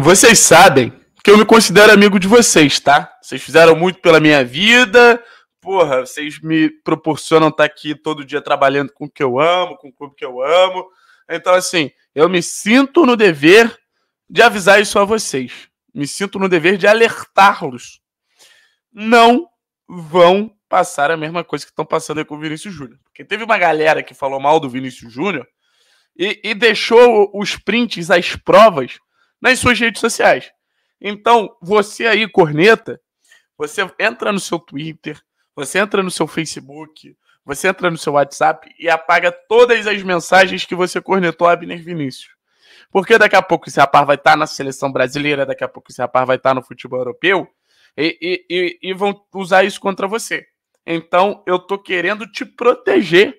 Vocês sabem que eu me considero amigo de vocês, tá? Vocês fizeram muito pela minha vida. Porra, vocês me proporcionam estar tá aqui todo dia trabalhando com o que eu amo, com o clube que eu amo. Então, assim, eu me sinto no dever de avisar isso a vocês. Me sinto no dever de alertá-los. Não vão passar a mesma coisa que estão passando aí com o Vinícius Júnior. Porque teve uma galera que falou mal do Vinícius Júnior e, e deixou os prints, as provas nas suas redes sociais. Então, você aí, corneta, você entra no seu Twitter, você entra no seu Facebook, você entra no seu WhatsApp e apaga todas as mensagens que você cornetou Abner Vinícius. Porque daqui a pouco esse rapaz vai estar tá na seleção brasileira, daqui a pouco esse rapaz vai estar tá no futebol europeu e, e, e, e vão usar isso contra você. Então, eu tô querendo te proteger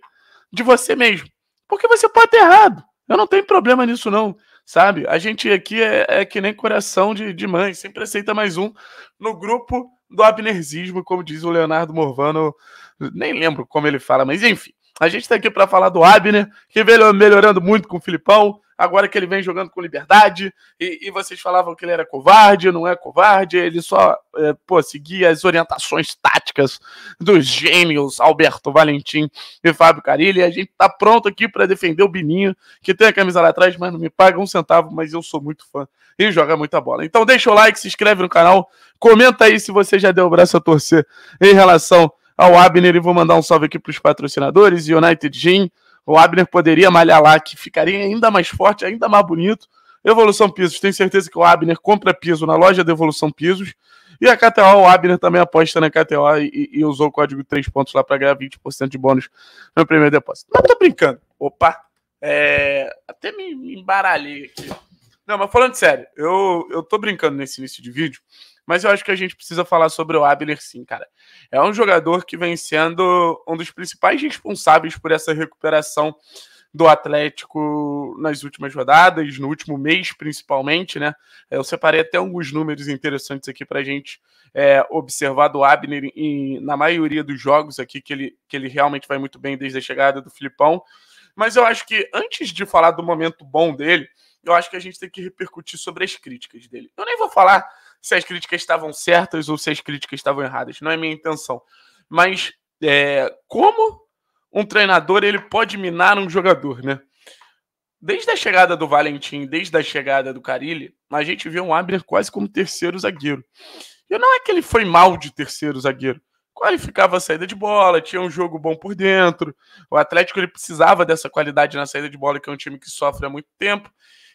de você mesmo. Porque você pode ter errado. Eu não tenho problema nisso, não sabe? A gente aqui é, é que nem coração de, de, mãe, sempre aceita mais um no grupo do abnerzismo, como diz o Leonardo Morvano, nem lembro como ele fala, mas enfim. A gente está aqui para falar do Abner, que veio melhorando muito com o Filipão, agora que ele vem jogando com liberdade, e, e vocês falavam que ele era covarde, não é covarde, ele só é, pô, seguia as orientações táticas dos gênios Alberto Valentim e Fábio Carilli. E a gente tá pronto aqui para defender o Bininho, que tem a camisa lá atrás, mas não me paga um centavo, mas eu sou muito fã e joga muita bola. Então deixa o like, se inscreve no canal, comenta aí se você já deu o braço a torcer em relação ao Abner e vou mandar um salve aqui para os patrocinadores, United Gym, o Abner poderia malhar lá, que ficaria ainda mais forte, ainda mais bonito. Evolução Pisos, tenho certeza que o Abner compra piso na loja da Evolução Pisos. E a KTO, o Abner também aposta na KTO e, e usou o código 3 pontos lá para ganhar 20% de bônus no primeiro depósito. Não tô brincando. Opa! É... Até me, me embaralhei aqui. Não, mas falando sério, eu, eu tô brincando nesse início de vídeo, mas eu acho que a gente precisa falar sobre o Abner sim, cara. É um jogador que vem sendo um dos principais responsáveis por essa recuperação do Atlético nas últimas rodadas, no último mês principalmente, né? Eu separei até alguns números interessantes aqui para a gente é, observar do Abner em, na maioria dos jogos aqui, que ele, que ele realmente vai muito bem desde a chegada do Filipão. Mas eu acho que antes de falar do momento bom dele, eu acho que a gente tem que repercutir sobre as críticas dele. Eu nem vou falar se as críticas estavam certas ou se as críticas estavam erradas. Não é minha intenção. Mas é, como um treinador ele pode minar um jogador, né? Desde a chegada do Valentim, desde a chegada do Carilli, a gente viu um Abner quase como terceiro zagueiro. E não é que ele foi mal de terceiro zagueiro. Qualificava a saída de bola, tinha um jogo bom por dentro. O Atlético ele precisava dessa qualidade na saída de bola, que é um time que sofre há muito tempo.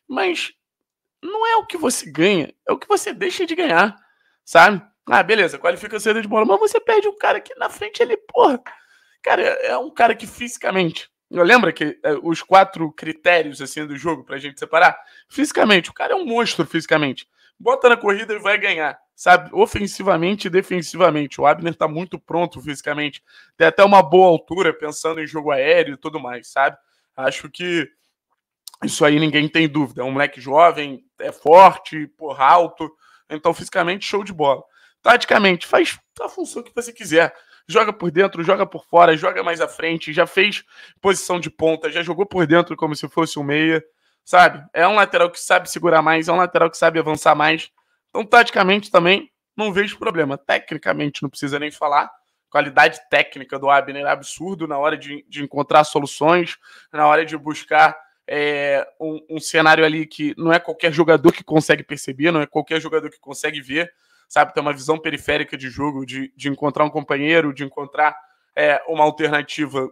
Mas não é o que você ganha, é o que você deixa de ganhar, sabe? Ah, beleza, qualifica a saída de bola, mas você perde um cara que na frente ele, porra. Cara, é, é um cara que fisicamente. Lembra que é, os quatro critérios assim do jogo pra gente separar? Fisicamente, o cara é um monstro fisicamente. Bota na corrida e vai ganhar, sabe? Ofensivamente e defensivamente. O Abner tá muito pronto fisicamente. Tem até uma boa altura pensando em jogo aéreo e tudo mais, sabe? Acho que isso aí ninguém tem dúvida. É um moleque jovem, é forte, porra, alto. Então, fisicamente, show de bola. Taticamente, faz a função que você quiser. Joga por dentro, joga por fora, joga mais à frente. Já fez posição de ponta, já jogou por dentro como se fosse um meia. Sabe? É um lateral que sabe segurar mais, é um lateral que sabe avançar mais. Então, taticamente também, não vejo problema. Tecnicamente, não precisa nem falar. Qualidade técnica do Abner é absurdo na hora de, de encontrar soluções, na hora de buscar é, um, um, cenário ali que não é qualquer jogador que consegue perceber, não é qualquer jogador que consegue ver, sabe? Ter uma visão periférica de jogo, de, de encontrar um companheiro, de encontrar é, uma alternativa,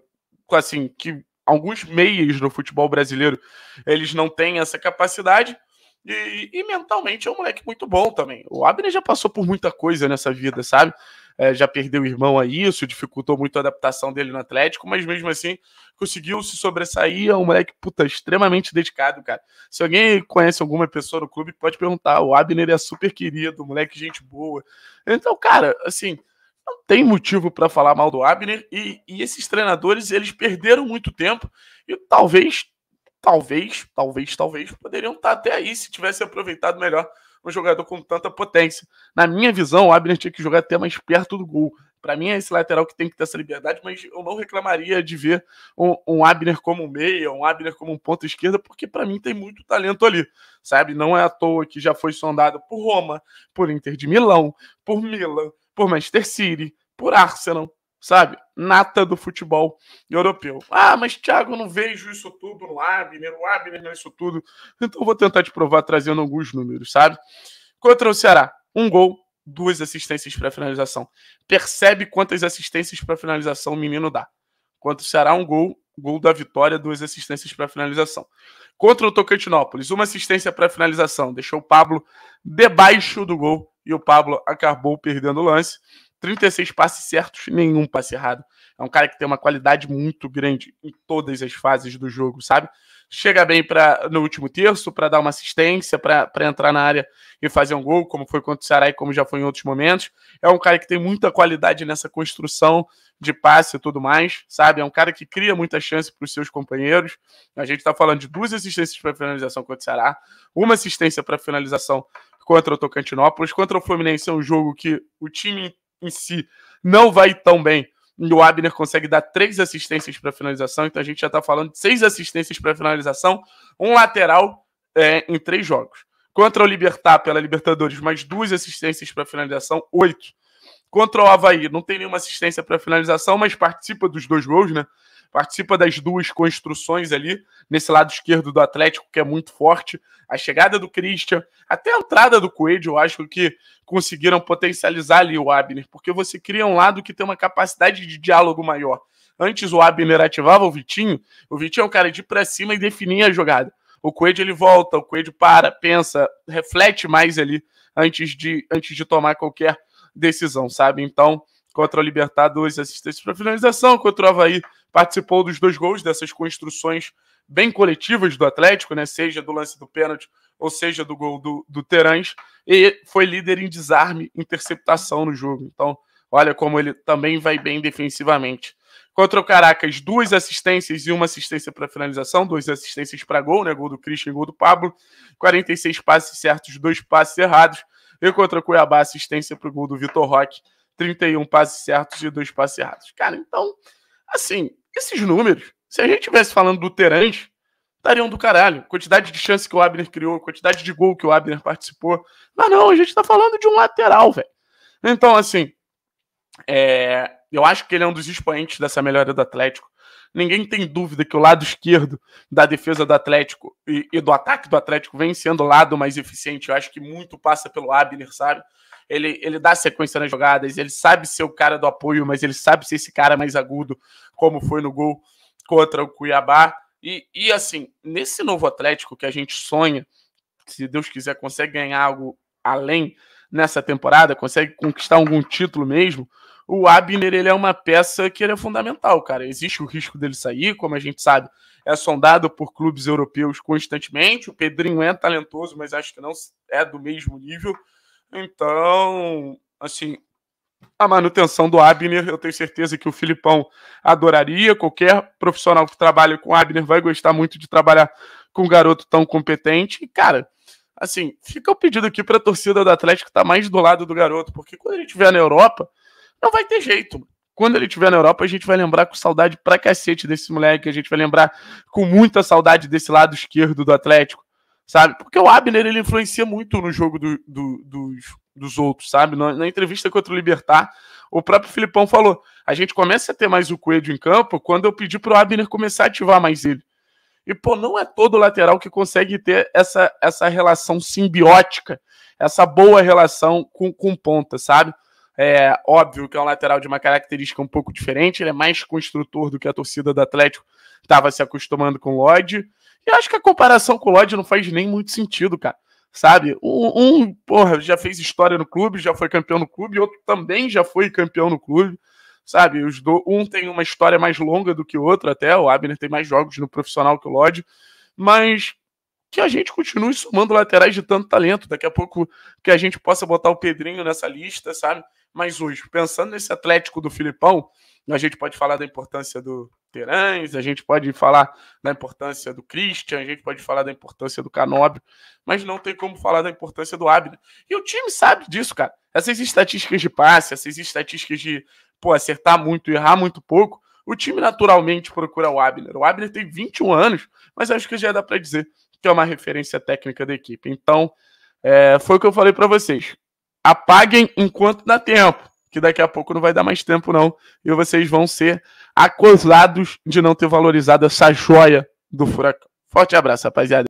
assim, que alguns meios no futebol brasileiro eles não têm essa capacidade. E, e mentalmente é um moleque muito bom também. O Abner já passou por muita coisa nessa vida, sabe? é, já perdeu o irmão a isso, dificultou muito a adaptação dele no Atlético, mas mesmo assim conseguiu se sobressair. É um moleque, puta, extremamente dedicado, cara. Se alguém conhece alguma pessoa no clube, pode perguntar. O Abner é super querido, moleque, é gente boa. Então, cara, assim não tem motivo para falar mal do Abner e, e, esses treinadores eles perderam muito tempo e talvez talvez talvez talvez poderiam estar tá até aí se tivesse aproveitado melhor um jogador com tanta potência. Na minha visão, o Abner tinha que jogar até mais perto do gol. Para mim é esse lateral que tem que ter essa liberdade, mas eu não reclamaria de ver um, um Abner como um meia, um Abner como um ponto esquerda, porque para mim tem muito talento ali, sabe? Não é à toa que já foi sondado por Roma, por Inter de Milão, por Milan, por Manchester City, por Arsenal sabe? Nata do futebol europeu. Ah, mas Thiago, eu não vejo isso tudo no Abner, o Abner não é isso tudo. Então vou tentar te provar trazendo alguns números, sabe? Contra o Ceará, um gol, duas assistências para finalização. Percebe quantas assistências para finalização o menino dá. Contra o Ceará, um gol, gol da vitória, duas assistências para finalização. Contra o Tocantinópolis, uma assistência para finalização, deixou o Pablo debaixo do gol e o Pablo acabou perdendo o lance. 36 passes certos, nenhum passe errado. É um cara que tem uma qualidade muito grande em todas as fases do jogo, sabe? Chega bem para no último terço para dar uma assistência, para entrar na área e fazer um gol, como foi contra o Ceará e como já foi em outros momentos. É um cara que tem muita qualidade nessa construção de passe e tudo mais, sabe? É um cara que cria muita chance para os seus companheiros. A gente está falando de duas assistências para finalização contra o Ceará, uma assistência para finalização contra o Tocantinópolis. Contra o Fluminense é um jogo que o time em si não vai tão bem. E o Abner consegue dar três assistências para finalização, então a gente já está falando de seis assistências para finalização, um lateral é, em três jogos. Contra o Libertar pela Libertadores, mais duas assistências para finalização, oito contra o Havaí. Não tem nenhuma assistência para finalização, mas participa dos dois gols, né? Participa das duas construções ali, nesse lado esquerdo do Atlético, que é muito forte. A chegada do Christian, até a entrada do Coelho, eu acho que conseguiram potencializar ali o Abner, porque você cria um lado que tem uma capacidade de diálogo maior. Antes o Abner ativava o Vitinho, o Vitinho é um cara de ir para cima e definia a jogada. O Coelho ele volta, o Coelho para, pensa, reflete mais ali antes de, antes de tomar qualquer decisão, sabe? Então, contra o Libertadores, assistências para finalização, contra o Havaí, participou dos dois gols, dessas construções bem coletivas do Atlético, né? Seja do lance do pênalti, ou seja, do gol do, do Terãs, e foi líder em desarme, interceptação no jogo. Então, olha como ele também vai bem defensivamente. Contra o Caracas, duas assistências e uma assistência para finalização, duas assistências para gol, né? Gol do Christian e gol do Pablo. 46 passes certos, dois passes errados. E contra o Cuiabá, assistência para o gol do Vitor Roque. 31 passes certos e 2 passes errados. Cara, então, assim, esses números, se a gente estivesse falando do Terence estariam do caralho. Quantidade de chance que o Abner criou, quantidade de gol que o Abner participou. Mas não, a gente está falando de um lateral, velho. Então, assim, é, eu acho que ele é um dos expoentes dessa melhora do Atlético. Ninguém tem dúvida que o lado esquerdo da defesa do Atlético e, e do ataque do Atlético vem sendo o lado mais eficiente. Eu acho que muito passa pelo Abner, sabe? Ele, ele dá sequência nas jogadas, ele sabe ser o cara do apoio, mas ele sabe ser esse cara mais agudo, como foi no gol contra o Cuiabá. E, e assim, nesse novo Atlético que a gente sonha, se Deus quiser, consegue ganhar algo além nessa temporada, consegue conquistar algum título mesmo, o Abner ele é uma peça que é fundamental, cara. Existe o risco dele sair, como a gente sabe, é sondado por clubes europeus constantemente. O Pedrinho é talentoso, mas acho que não é do mesmo nível. Então, assim, a manutenção do Abner, eu tenho certeza que o Filipão adoraria. Qualquer profissional que trabalha com Abner vai gostar muito de trabalhar com um garoto tão competente. E, cara, assim, fica o pedido aqui para a torcida do Atlético estar tá mais do lado do garoto, porque quando ele estiver na Europa, não vai ter jeito. Quando ele estiver na Europa, a gente vai lembrar com saudade pra cacete desse moleque. A gente vai lembrar com muita saudade desse lado esquerdo do Atlético, sabe? Porque o Abner, ele influencia muito no jogo do, do, dos, dos outros, sabe? Na, na entrevista contra o Libertar, o próprio Filipão falou: a gente começa a ter mais o Coelho em campo quando eu pedi pro Abner começar a ativar mais ele. E, pô, não é todo lateral que consegue ter essa, essa relação simbiótica, essa boa relação com, com ponta, sabe? É óbvio que é um lateral de uma característica um pouco diferente, ele é mais construtor do que a torcida do Atlético estava se acostumando com o Lodge. E acho que a comparação com o Lodge não faz nem muito sentido, cara. Sabe? Um, um, porra, já fez história no clube, já foi campeão no clube, outro também já foi campeão no clube. Sabe? Os do, um tem uma história mais longa do que o outro, até. O Abner tem mais jogos no profissional que o Lodge. Mas, que a gente continue somando laterais de tanto talento. Daqui a pouco que a gente possa botar o Pedrinho nessa lista, sabe? Mas hoje, pensando nesse Atlético do Filipão, a gente pode falar da importância do Terãs, a gente pode falar da importância do Christian, a gente pode falar da importância do Canóbio, mas não tem como falar da importância do Abner. E o time sabe disso, cara. Essas estatísticas de passe, essas estatísticas de pô, acertar muito, errar muito pouco, o time naturalmente procura o Abner. O Abner tem 21 anos, mas acho que já dá para dizer que é uma referência técnica da equipe. Então, é, foi o que eu falei para vocês apaguem enquanto dá tempo, que daqui a pouco não vai dar mais tempo não, e vocês vão ser acusados de não ter valorizado essa joia do furacão. Forte abraço, rapaziada.